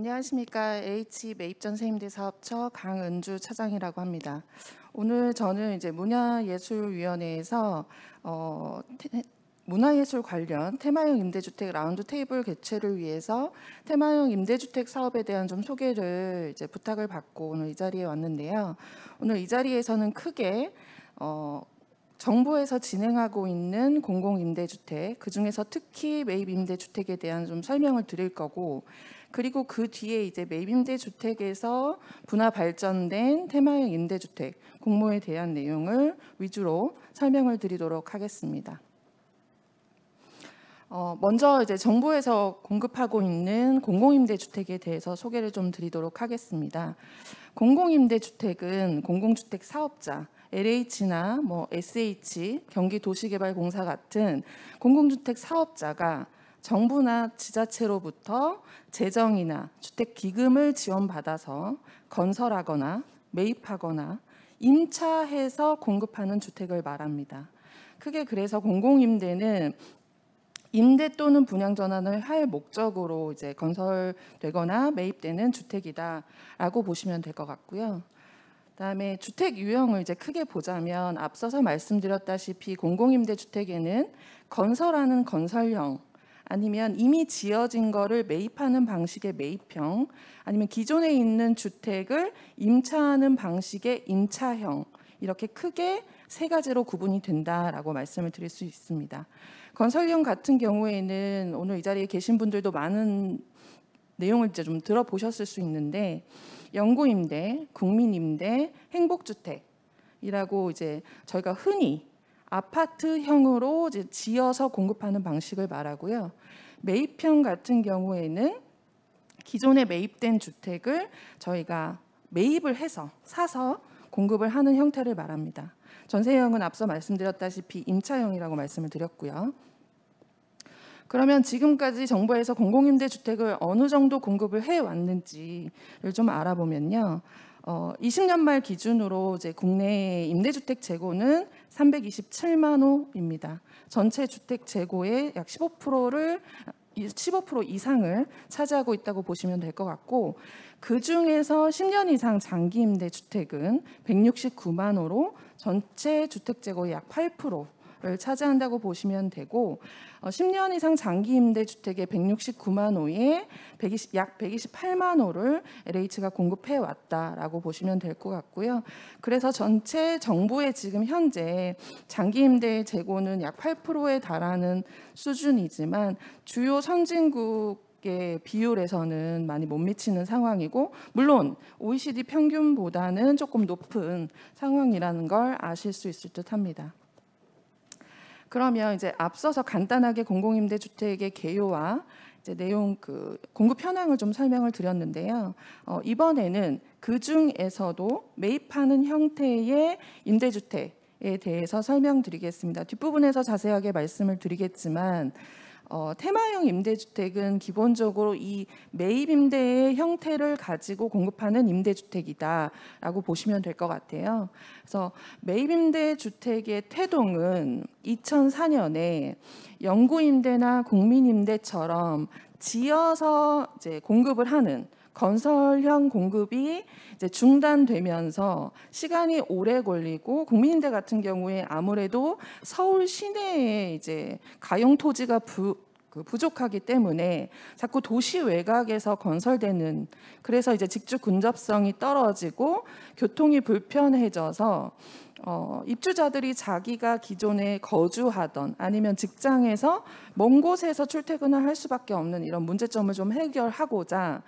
안녕하십니까. H 매입전 세임대 사업처 강은주 차장이라고 합니다. 오늘 저는 이제 문화예술위원회에서 어, 태, 문화예술 관련 테마형 임대주택 라운드 테이블 개최를 위해서 테마형 임대주택 사업에 대한 좀 소개를 이제 부탁을 받고 오늘 이 자리에 왔는데요. 오늘 이 자리에서는 크게 어, 정부에서 진행하고 있는 공공임대주택, 그중에서 특히 매입임대주택에 대한 좀 설명을 드릴 거고 그리고 그 뒤에 이제 매임대 주택에서 분화 발전된 테마형 임대주택 공모에 대한 내용을 위주로 설명을 드리도록 하겠습니다. 어, 먼저 이제 정부에서 공급하고 있는 공공임대주택에 대해서 소개를 좀 드리도록 하겠습니다. 공공임대주택은 공공주택 사업자, LH나 뭐 SH, 경기도시개발공사 같은 공공주택 사업자가 정부나 지자체로부터 재정이나 주택 기금을 지원받아서 건설하거나 매입하거나 임차해서 공급하는 주택을 말합니다. 크게 그래서 공공임대는 임대 또는 분양 전환을 할 목적으로 이제 건설되거나 매입되는 주택이다라고 보시면 될 것 같고요. 그다음에 주택 유형을 이제 크게 보자면 앞서서 말씀드렸다시피 공공임대 주택에는 건설하는 건설형 아니면 이미 지어진 거를 매입하는 방식의 매입형, 아니면 기존에 있는 주택을 임차하는 방식의 임차형 이렇게 크게 세 가지로 구분이 된다라고 말씀을 드릴 수 있습니다. 건설형 같은 경우에는 오늘 이 자리에 계신 분들도 많은 내용을 이제 좀 들어보셨을 수 있는데 영구임대, 국민임대, 행복주택이라고 이제 저희가 흔히 아파트형으로 지어서 공급하는 방식을 말하고요. 매입형 같은 경우에는 기존에 매입된 주택을 저희가 매입을 해서 사서 공급을 하는 형태를 말합니다. 전세형은 앞서 말씀드렸다시피 임차형이라고 말씀을 드렸고요. 그러면 지금까지 정부에서 공공임대 주택을 어느 정도 공급을 해 왔는지를 좀 알아보면요. 어, 20년 말 기준으로 이제 국내 임대주택 재고는 327만 호입니다. 전체 주택 재고의 약 15%를 15% 이상을 차지하고 있다고 보시면 될 것 같고 그 중에서 10년 이상 장기 임대 주택은 169만 호로 전체 주택 재고의 약8% 1%를 차지한다고 보시면 되고 10년 어, 이상 장기 임대 주택의 169만 호에 120, 약 128만 호를 LH가 공급해 왔다라고 보시면 될 것 같고요. 그래서 전체 정부의 지금 현재 장기 임대 재고는 약 8%에 달하는 수준이지만 주요 선진국 비율에서는 많이 못 미치는 상황이고 물론 OECD 평균보다는 조금 높은 상황이라는 걸 아실 수 있을 듯합니다. 그러면 이제 앞서서 간단하게 공공임대 주택의 개요와 이제 내용 그 공급 현황을 좀 설명을 드렸는데요. 어, 이번에는 그 중에서도 매입하는 형태의 임대주택에 대해서 설명드리겠습니다. 뒷부분에서 자세하게 말씀을 드리겠지만 어, 테마형 임대주택은 기본적으로 이 매입 임대의 형태를 가지고 공급하는 임대주택이다라고 보시면 될 것 같아요. 그래서 매입 임대 주택의 태동은 2004년에 영구 임대나 국민 임대처럼 지어서 이제 공급을 하는 건설형 공급이 중단되면서 시간이 오래 걸리고 국민임대 같은 경우에 아무래도 서울 시내에 이제 가용 토지가 부, 그 부족하기 때문에 자꾸 도시 외곽에서 건설되는 그래서 이제 직주 근접성이 떨어지고 교통이 불편해져서 어, 입주자들이 자기가 기존에 거주하던 아니면 직장에서 먼 곳에서 출퇴근을 할 수밖에 없는 이런 문제점을 좀 해결하고자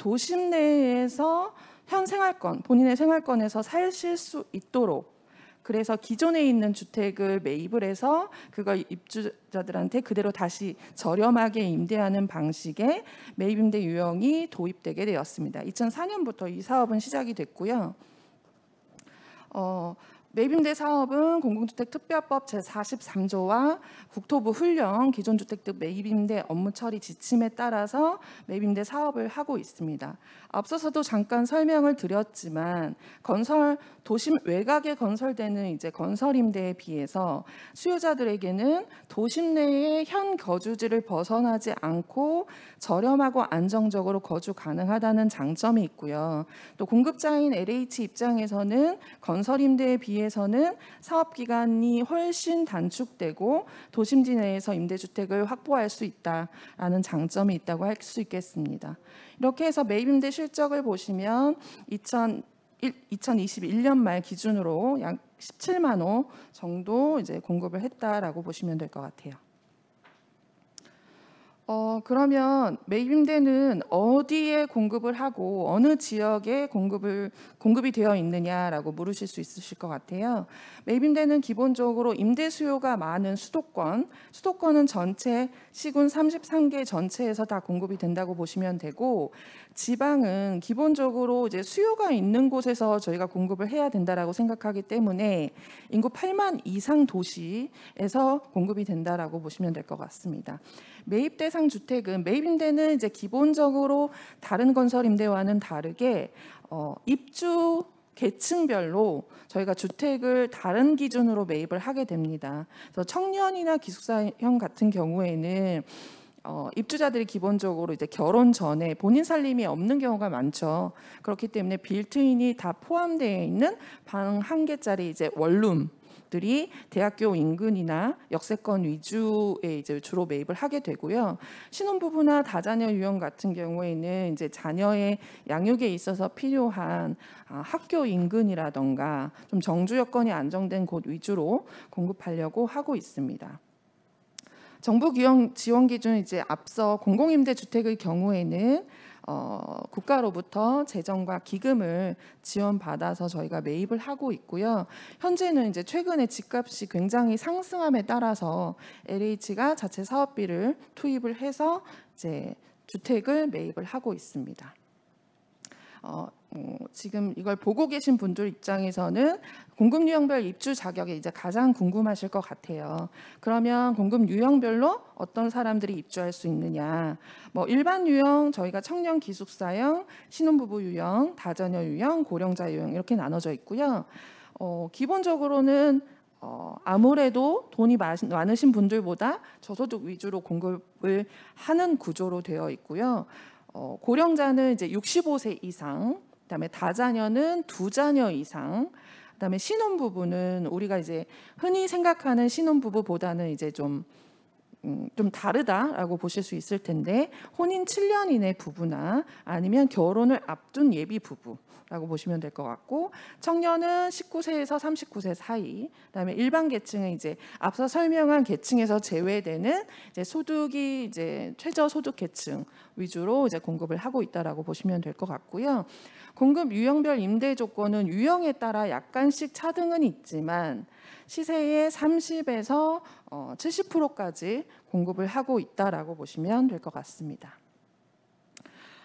도심 내에서 현 생활권, 본인의 생활권에서 살 실 수 있도록 그래서 기존에 있는 주택을 매입을 해서 그걸 입주자들한테 그대로 다시 저렴하게 임대하는 방식의 매입임대 유형이 도입되게 되었습니다. 2004년부터 이 사업은 시작이 됐고요. 어, 매입임대 사업은 공공주택특별법 제43조와 국토부 훈령 기존 주택 등 매입임대 업무 처리 지침에 따라서 매입임대 사업을 하고 있습니다. 앞서서도 잠깐 설명을 드렸지만 건설 도심 외곽에 건설되는 이제 건설임대에 비해서 수요자들에게는 도심 내에현 거주지를 벗어나지 않고 저렴하고 안정적으로 거주 가능하다는 장점이 있고요. 또 공급자인 LH 입장에서는 건설임대에 비해 위해서는 사업 기간이 훨씬 단축되고 도심지 내에서 임대주택을 확보할 수 있다라는 장점이 있다고 할 수 있겠습니다. 이렇게 해서 매입임대 실적을 보시면 2021년 말 기준으로 약 17만 호 정도 이제 공급을 했다라고 보시면 될 것 같아요. 어, 그러면 매입임대는 어디에 공급을 하고 어느 지역에 공급을 공급이 되어 있느냐라고 물으실 수 있으실 것 같아요. 매입임대는 기본적으로 임대 수요가 많은 수도권, 수도권은 전체 시군 33개 전체에서 다 공급이 된다고 보시면 되고 지방은 기본적으로 이제 수요가 있는 곳에서 저희가 공급을 해야 된다라고 생각하기 때문에 인구 8만 이상 도시에서 공급이 된다라고 보시면 될 것 같습니다. 매입 대상 주택은 매입 임대는 이제 기본적으로 다른 건설 임대와는 다르게 어, 입주 계층별로 저희가 주택을 다른 기준으로 매입을 하게 됩니다. 그래서 청년이나 기숙사형 같은 경우에는 어, 입주자들이 기본적으로 이제 결혼 전에 본인 살림이 없는 경우가 많죠. 그렇기 때문에 빌트인이 다 포함되어 있는 방 한 개짜리 이제 원룸 대들이 대학교 인근이나 역세권 위주에 이제 주로 매입을 하게 되고요. 신혼부부나 다자녀 유형 같은 경우에는 이제 자녀의 양육에 있어서 필요한 아, 학교 인근이라던가 좀 정주 여건이 안정된 곳 위주로 공급하려고 하고 있습니다. 정부 지원 기준 이제 앞서 공공임대 주택의 경우에는 어, 국가로부터 재정과 기금을 지원받아서 저희가 매입을 하고 있고요. 현재는 이제 최근에 집값이 굉장히 상승함에 따라서 LH가 자체 사업비를 투입을 해서 이제 주택을 매입을 하고 있습니다. 어, 어, 지금 이걸 보고 계신 분들 입장에서는 공급 유형별 입주 자격이 이제 가장 궁금하실 것 같아요. 그러면 공급 유형별로 어떤 사람들이 입주할 수 있느냐? 뭐 일반 유형 저희가 청년 기숙사형, 신혼부부 유형, 다자녀 유형, 고령자 유형 이렇게 나눠져 있고요. 어, 기본적으로는 어, 아무래도 돈이 많으신 분들보다 저소득 위주로 공급을 하는 구조로 되어 있고요. 어, 고령자는 이제 65세 이상, 그다음에 다자녀는 두 자녀 이상, 그다음에 신혼 부부는 우리가 이제 흔히 생각하는 신혼 부부보다는 이제 좀좀 음, 좀 다르다라고 보실 수 있을 텐데 혼인 7년 이내 부부나 아니면 결혼을 앞둔 예비 부부 라고 보시면 될 것 같고 청년은 19세에서 39세 사이 그다음에 일반 계층은 이제 앞서 설명한 계층에서 제외되는 이제 소득이 이제 최저 소득 계층 위주로 이제 공급을 하고 있다라고 보시면 될 것 같고요. 공급 유형별 임대 조건은 유형에 따라 약간씩 차등은 있지만 시세의 30에서 어 70%까지 공급을 하고 있다라고 보시면 될 것 같습니다.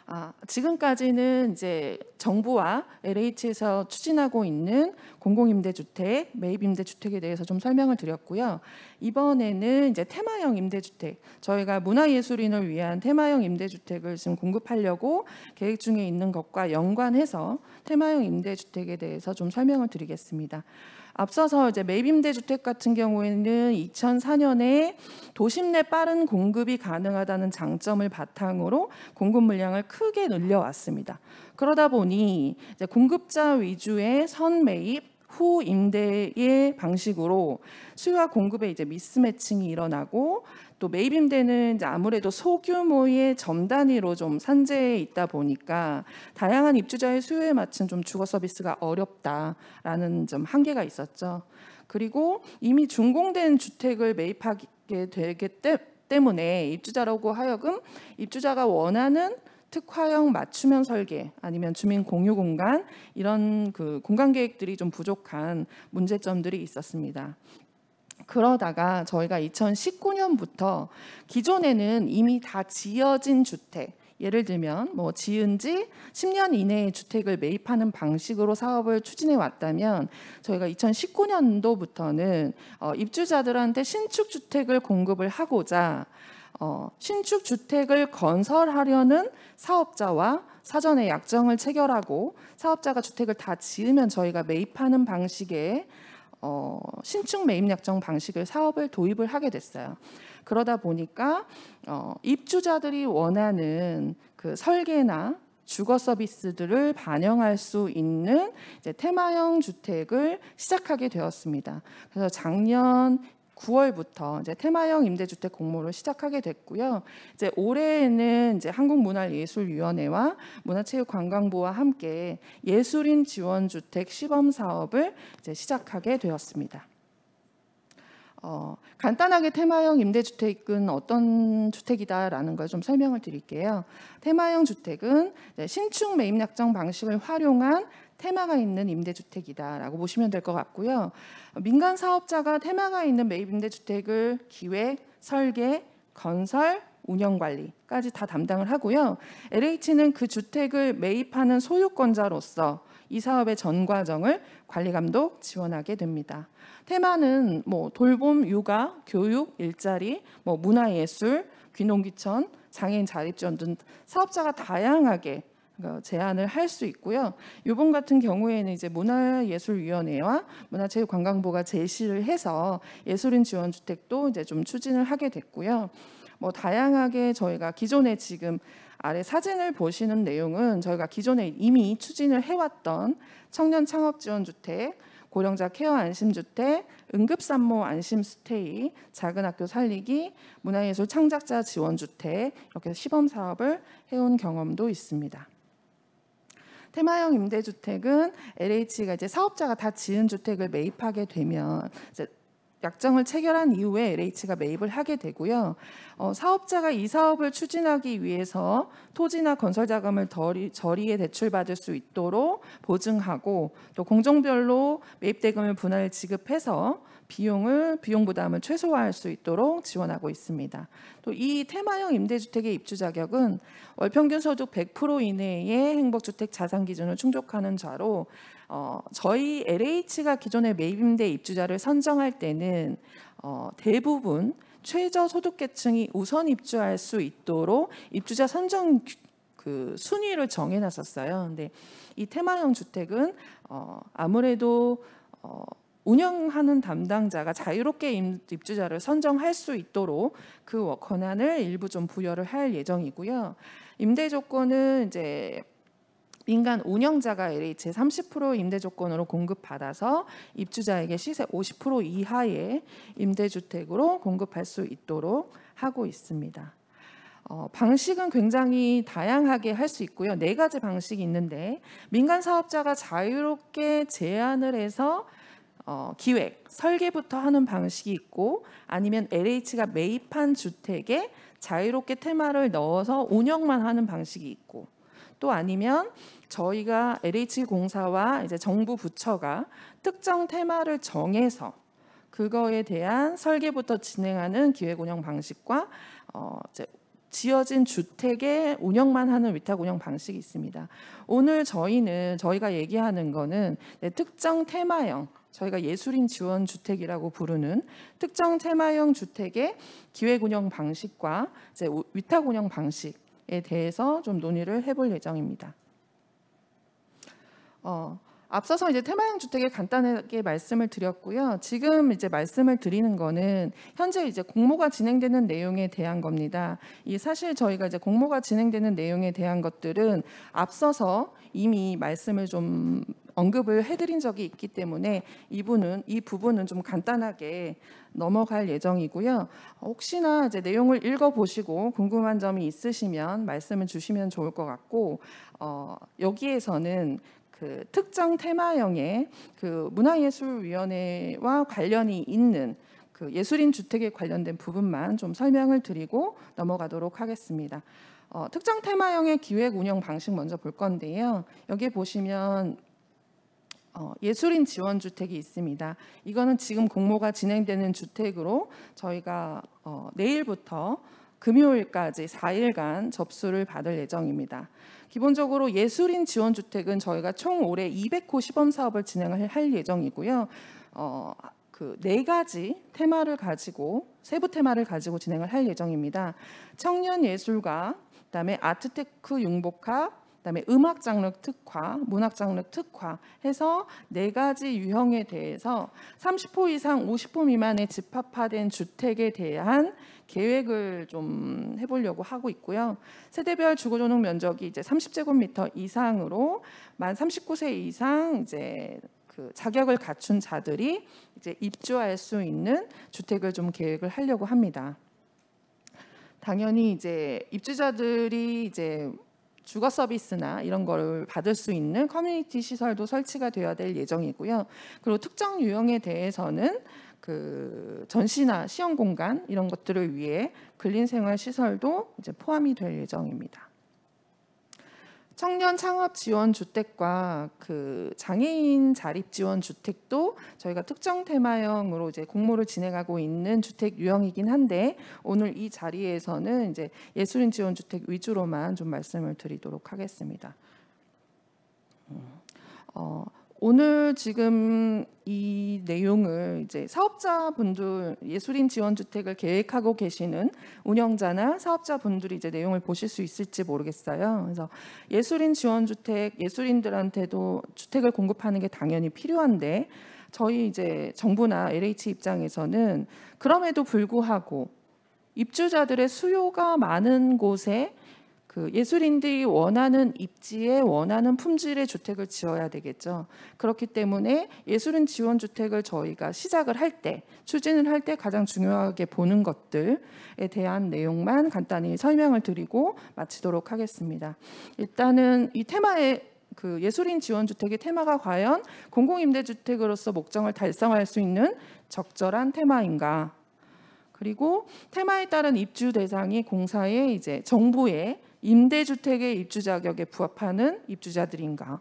아, 지금까지는 이제 정부와 LH에서 추진하고 있는 공공임대주택, 매입임대주택에 대해서 좀 설명을 드렸고요. 이번에는 이제 테마형 임대주택, 저희가 문화예술인을 위한 테마형 임대주택을 지금 공급하려고 계획 중에 있는 것과 연관해서 테마형 임대주택에 대해서 좀 설명을 드리겠습니다. 앞서서 이제 매입임대 주택 같은 경우에는 2004년에 도심 내 빠른 공급이 가능하다는 장점을 바탕으로 공급 물량을 크게 늘려왔습니다. 그러다 보니 공급자 위주의 선 매입 후 임대의 방식으로 수요와 공급의 이제 미스매칭이 일어나고 또 매입임대는 이제 아무래도 소규모의 점단위로 좀 산재해 있다 보니까 다양한 입주자의 수요에 맞춘 좀 주거 서비스가 어렵다라는 좀 한계가 있었죠. 그리고 이미 준공된 주택을 매입하게 되기 때문에 입주자라고 하여금 입주자가 원하는 특화형 맞춤형 설계 아니면 주민 공유 공간 이런 그 공간 계획들이 좀 부족한 문제점들이 있었습니다. 그러다가 저희가 2019년부터 기존에는 이미 다 지어진 주택, 예를 들면 뭐 지은 지 10년 이내에 주택을 매입하는 방식으로 사업을 추진해 왔다면 저희가 2019년도부터는 어, 입주자들한테 신축 주택을 공급을 하고자 어, 신축 주택을 건설하려는 사업자와 사전에 약정을 체결하고 사업자가 주택을 다 지으면 저희가 매입하는 방식의 어, 신축 매입 약정 방식을 사업을 도입을 하게 됐어요. 그러다 보니까 어, 입주자들이 원하는 그 설계나 주거 서비스들을 반영할 수 있는 테마형 주택을 시작하게 되었습니다. 그래서 작년 9월부터 이제 테마형 임대주택 공모를 시작하게 됐고요. 이제 올해에는 이제 한국문화예술위원회와 문화체육관광부와 함께 예술인 지원 주택 시범 사업을 이제 시작하게 되었습니다. 어, 간단하게 테마형 임대주택은 어떤 주택이다라는 걸 좀 설명을 드릴게요. 테마형 주택은 신축 매입 약정 방식을 활용한 테마가 있는 임대주택이다라고 보시면 될 것 같고요. 민간 사업자가 테마가 있는 매입 임대주택을 기획, 설계, 건설, 운영관리까지 다 담당을 하고요. LH는 그 주택을 매입하는 소유권자로서 이 사업의 전 과정을 관리 감독 지원하게 됩니다. 테마는 뭐 돌봄, 육아, 교육, 일자리, 뭐 문화예술, 귀농귀천, 장애인 자립지원 등 사업자가 다양하게 그러니까 제안을 할 수 있고요. 이번 같은 경우에는 이제 문화예술위원회와 문화체육관광부가 제시를 해서 예술인 지원 주택도 이제 좀 추진을 하게 됐고요. 뭐 다양하게 저희가 기존에 지금 아래 사진을 보시는 내용은 저희가 기존에 이미 추진을 해왔던 청년 창업 지원 주택, 고령자 케어 안심 주택, 응급 산모 안심 스테이, 작은 학교 살리기, 문화예술 창작자 지원 주택 이렇게 시범 사업을 해온 경험도 있습니다. 테마형 임대주택은 LH가 이제 사업자가 다 지은 주택을 매입하게 되면 약정을 체결한 이후에 LH가 매입을 하게 되고요. 어, 사업자가 이 사업을 추진하기 위해서 토지나 건설 자금을 덜이, 저리에 대출받을 수 있도록 보증하고 또 공정별로 매입 대금을 분할 지급해서 비용을 비용 부담을 최소화할 수 있도록 지원하고 있습니다. 또이 테마형 임대주택의 입주 자격은 월평균 소득 100% 이내의 행복주택 자산 기준을 충족하는 자로 어, 저희 LH가 기존의 매입임대 입주자를 선정할 때는 어, 대부분 최저 소득계층이 우선 입주할 수 있도록 입주자 선정 그 순위를 정해놨었어요. 근데 이 테마형 주택은 어, 아무래도 어, 운영하는 담당자가 자유롭게 입주자를 선정할 수 있도록 그 권한을 일부 좀 부여를 할 예정이고요. 임대 조건은 이제 민간 운영자가 l h 30% 임대 조건으로 공급받아서 입주자에게 시세 50% 이하의 임대주택으로 공급할 수 있도록 하고 있습니다. 어, 방식은 굉장히 다양하게 할 수 있고요. 네 가지 방식이 있는데 민간 사업자가 자유롭게 제안을 해서 어, 기획, 설계부터 하는 방식이 있고 아니면 LH가 매입한 주택에 자유롭게 테마를 넣어서 운영만 하는 방식이 있고 또 아니면 저희가 LH 공사와 이제 정부 부처가 특정 테마를 정해서 그거에 대한 설계부터 진행하는 기획 운영 방식과 어, 이제 지어진 주택의 운영만 하는 위탁 운영 방식이 있습니다. 오늘 저희는 저희가 얘기하는 거는 네, 특정 테마형 저희가 예술인 지원 주택이라고 부르는 특정 테마형 주택의 기획 운영 방식과 이제 위탁 운영 방식에 대해서 좀 논의를 해볼 예정입니다. 어, 앞서서 이제 테마형 주택에 간단하게 말씀을 드렸고요. 지금 이제 말씀을 드리는 거는 현재 이제 공모가 진행되는 내용에 대한 겁니다. 이 사실 저희가 이제 공모가 진행되는 내용에 대한 것들은 앞서서 이미 말씀을 좀 언급을 해드린 적이 있기 때문에 이분은 이 부분은 좀 간단하게 넘어갈 예정이고요. 혹시나 이제 내용을 읽어보시고 궁금한 점이 있으시면 말씀을 주시면 좋을 것 같고 어, 여기에서는 그 특정 테마형의 그 문화예술위원회와 관련이 있는 그 예술인 주택에 관련된 부분만 좀 설명을 드리고 넘어가도록 하겠습니다. 어, 특정 테마형의 기획 운영 방식 먼저 볼 건데요. 여기 보시면 어, 예술인 지원 주택이 있습니다. 이거는 지금 공모가 진행되는 주택으로 저희가 어, 내일부터 금요일까지 4일간 접수를 받을 예정입니다. 기본적으로 예술인 지원 주택은 저희가 총 올해 200호 시범 사업을 진행을 할 예정이고요. 어, 그 네 가지 테마를 가지고 세부 테마를 가지고 진행을 할 예정입니다. 청년 예술가, 그다음에 아트테크 융복합, 그다음에 음악 장르 특화, 문학 장르 특화 해서 네 가지 유형에 대해서 30호 이상 50호 미만의 집합화된 주택에 대한 계획을 좀 해보려고 하고 있고요. 세대별 주거조능 면적이 이제 30제곱미터 이상으로 만 39세 이상 이제 그 자격을 갖춘 자들이 이제 입주할 수 있는 주택을 좀 계획을 하려고 합니다. 당연히 이제 입주자들이 이제 주거 서비스나 이런 거를 받을 수 있는 커뮤니티 시설도 설치가 되어야 될 예정이고요. 그리고 특정 유형에 대해서는 그 전시나 시험 공간 이런 것들을 위해 근린 생활 시설도 이제 포함이 될 예정입니다. 청년 창업 지원 주택과 그 장애인 자립 지원 주택도 저희가 특정 테마형으로 이제 공모를 진행하고 있는 주택 유형이긴 한데 오늘 이 자리에서는 이제 예술인 지원 주택 위주로만 좀 말씀을 드리도록 하겠습니다. 어, 어 오늘 지금 이 내용을 이제 사업자분들 예술인 지원 주택을 계획하고 계시는 운영자나 사업자분들이 이제 내용을 보실 수 있을지 모르겠어요. 그래서 예술인 지원 주택 예술인들한테도 주택을 공급하는 게 당연히 필요한데 저희 이제 정부나 LH 입장에서는 그럼에도 불구하고 입주자들의 수요가 많은 곳에 그 예술인들이 원하는 입지에 원하는 품질의 주택을 지어야 되겠죠. 그렇기 때문에 예술인 지원 주택을 저희가 시작을 할 때, 추진을 할 때 가장 중요하게 보는 것들에 대한 내용만 간단히 설명을 드리고 마치도록 하겠습니다. 일단은 이테마에그 예술인 지원 주택의 테마가 과연 공공임대주택으로서 목적을 달성할 수 있는 적절한 테마인가? 그리고 테마에 따른 입주 대상이 공사의 이제 정부의 임대주택의 입주 자격에 부합하는 입주자들인가.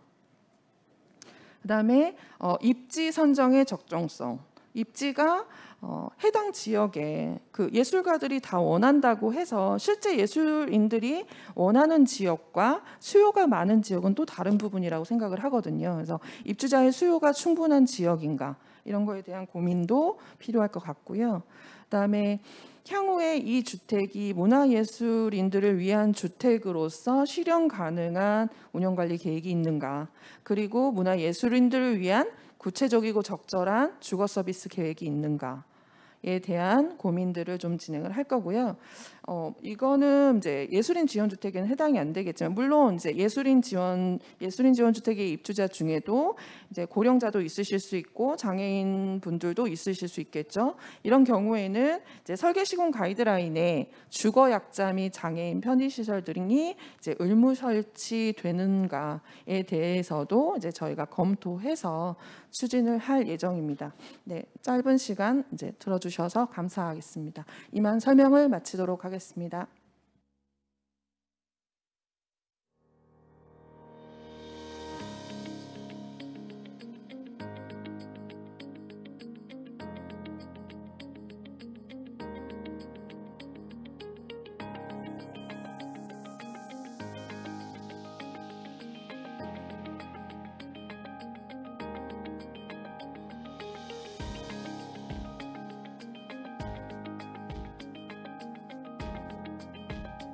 그다음에 어, 입지 선정의 적정성. 입지가 어, 해당 지역에 그 예술가들이 다 원한다고 해서 실제 예술인들이 원하는 지역과 수요가 많은 지역은 또 다른 부분이라고 생각을 하거든요. 그래서 입주자의 수요가 충분한 지역인가 이런 거에 대한 고민도 필요할 것 같고요. 그다음에 향후에 이 주택이 문화예술인들을 위한 주택으로서 실현 가능한 운영관리 계획이 있는가 그리고 문화예술인들을 위한 구체적이고 적절한 주거 서비스 계획이 있는가 에 대한 고민들을 좀 진행을 할 거고요. 어, 이거는 이제 예술인 지원 주택에는 해당이 안 되겠지만 물론 이제 예술인 지원 예술인 지원 주택의 입주자 중에도 이제 고령자도 있으실 수 있고 장애인 분들도 있으실 수 있겠죠. 이런 경우에는 이제 설계 시공 가이드라인에 주거 약자 및 장애인 편의 시설 등이 이제 의무 설치되는가에 대해서도 이제 저희가 검토해서 추진을 할 예정입니다. 네, 짧은 시간 이제 들어주셔서 감사하겠습니다. 이만 설명을 마치도록 하겠습니다.